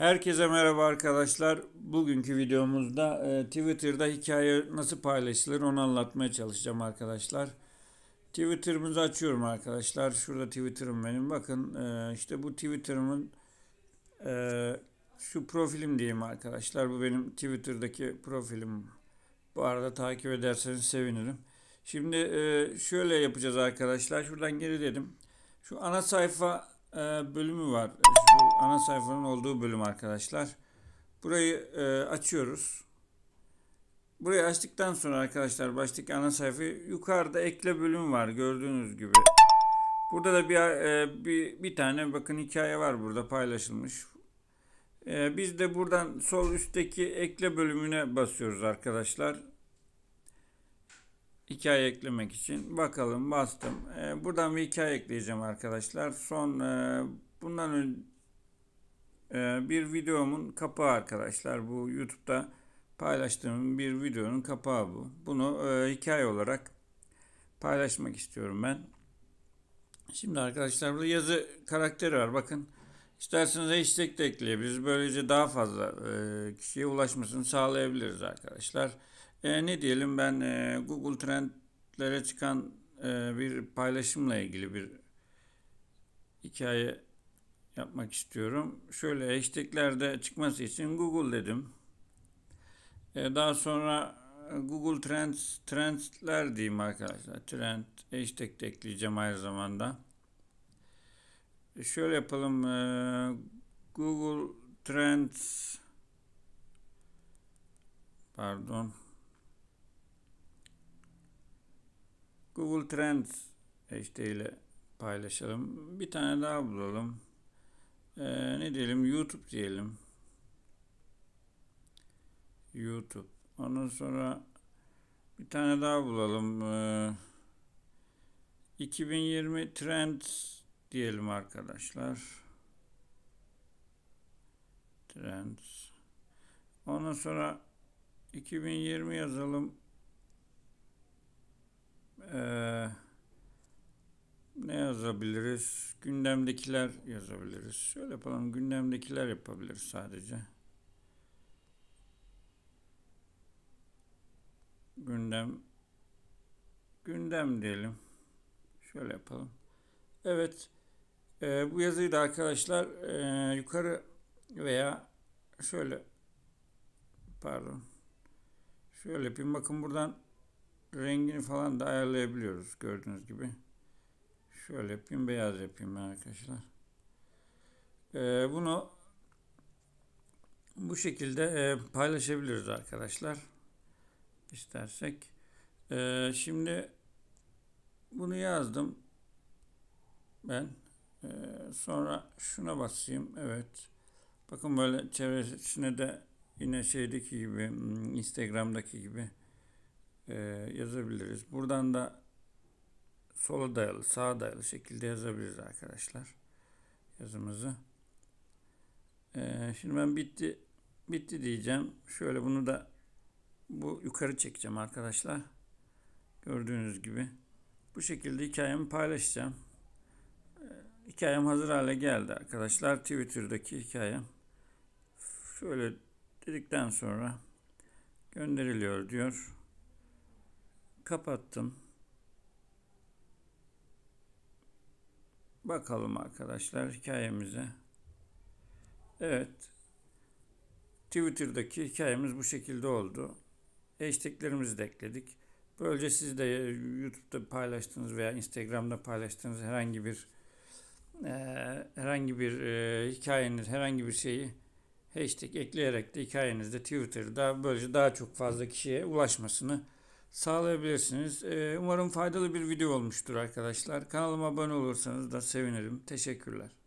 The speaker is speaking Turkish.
Herkese merhaba arkadaşlar. Bugünkü videomuzda e, Twitter'da hikaye nasıl paylaşılır onu anlatmaya çalışacağım arkadaşlar. Twitter'ımızı açıyorum arkadaşlar. Şurada Twitter'ım benim. Bakın e, işte bu Twitter'ımın e, şu profilim diyeyim arkadaşlar. Bu benim Twitter'daki profilim. Bu arada takip ederseniz sevinirim. Şimdi e, şöyle yapacağız arkadaşlar. Şuradan geri dedim. Şu ana sayfa e, bölümü var. Şu ana sayfanın olduğu bölüm arkadaşlar. Burayı e, açıyoruz. Burayı açtıktan sonra arkadaşlar baştaki ana sayfayı yukarıda ekle bölüm var gördüğünüz gibi. Burada da bir, e, bir, bir tane bakın hikaye var burada paylaşılmış. E, biz de buradan sol üstteki ekle bölümüne basıyoruz arkadaşlar hikaye eklemek için bakalım bastım. E, buradan bir hikaye ekleyeceğim arkadaşlar. Son e, bundan önce bir videomun kapağı arkadaşlar. Bu YouTube'da paylaştığım bir videonun kapağı bu. Bunu e, hikaye olarak paylaşmak istiyorum ben. Şimdi arkadaşlar burada yazı karakteri var. Bakın isterseniz hashtag de ekleyebiliriz. Böylece daha fazla e, kişiye ulaşmasını sağlayabiliriz arkadaşlar. Arkadaşlar. E, ne diyelim ben e, Google Trend'lere çıkan e, bir paylaşımla ilgili bir hikaye yapmak istiyorum. Şöyle hashtaglerde çıkması için Google dedim. E, daha sonra e, Google Trends, Trends'ler diyeyim arkadaşlar. Trend, hashtag de ekleyeceğim aynı zamanda. şöyle yapalım. E, Google Trends pardon Google Trends HD ile paylaşalım. Bir tane daha bulalım. Ee, ne diyelim? YouTube diyelim. YouTube. Ondan sonra bir tane daha bulalım. Ee, 2020 Trends diyelim arkadaşlar. Trends. Ondan sonra 2020 yazalım. yazabiliriz. Gündemdekiler yazabiliriz. Şöyle yapalım. Gündemdekiler yapabiliriz sadece. Gündem gündem diyelim. Şöyle yapalım. Evet. E, bu yazıyı da arkadaşlar e, yukarı veya şöyle pardon şöyle bir Bakın buradan rengini falan da ayarlayabiliyoruz gördüğünüz gibi. Şöyle yapayım, beyaz yapayım arkadaşlar. Ee, bunu bu şekilde e, paylaşabiliriz arkadaşlar. İstersek. Ee, şimdi bunu yazdım. Ben. Ee, sonra şuna basayım. Evet. Bakın böyle çevresine de yine şeydeki gibi, hmm, Instagram'daki gibi e, yazabiliriz. Buradan da sola dayalı, sağa dayalı şekilde yazabiliriz arkadaşlar yazımızı. Ee, şimdi ben bitti bitti diyeceğim. Şöyle bunu da bu yukarı çekeceğim arkadaşlar. Gördüğünüz gibi bu şekilde hikayemi paylaşacağım. Ee, hikayem hazır hale geldi arkadaşlar. Twitter'daki hikayem. Şöyle dedikten sonra gönderiliyor diyor. Kapattım. Bakalım arkadaşlar hikayemize. Evet. Twitter'daki hikayemiz bu şekilde oldu. Hashtaglerimizi de ekledik. Böylece siz de e, YouTube'da paylaştığınız veya Instagram'da paylaştığınız herhangi bir e, herhangi bir e, hikayeniz, herhangi bir şeyi hashtag ekleyerek de hikayenizde Twitter'da böylece daha çok fazla kişiye ulaşmasını sağlayabilirsiniz. Ee, umarım faydalı bir video olmuştur arkadaşlar. Kanalıma abone olursanız da sevinirim. Teşekkürler.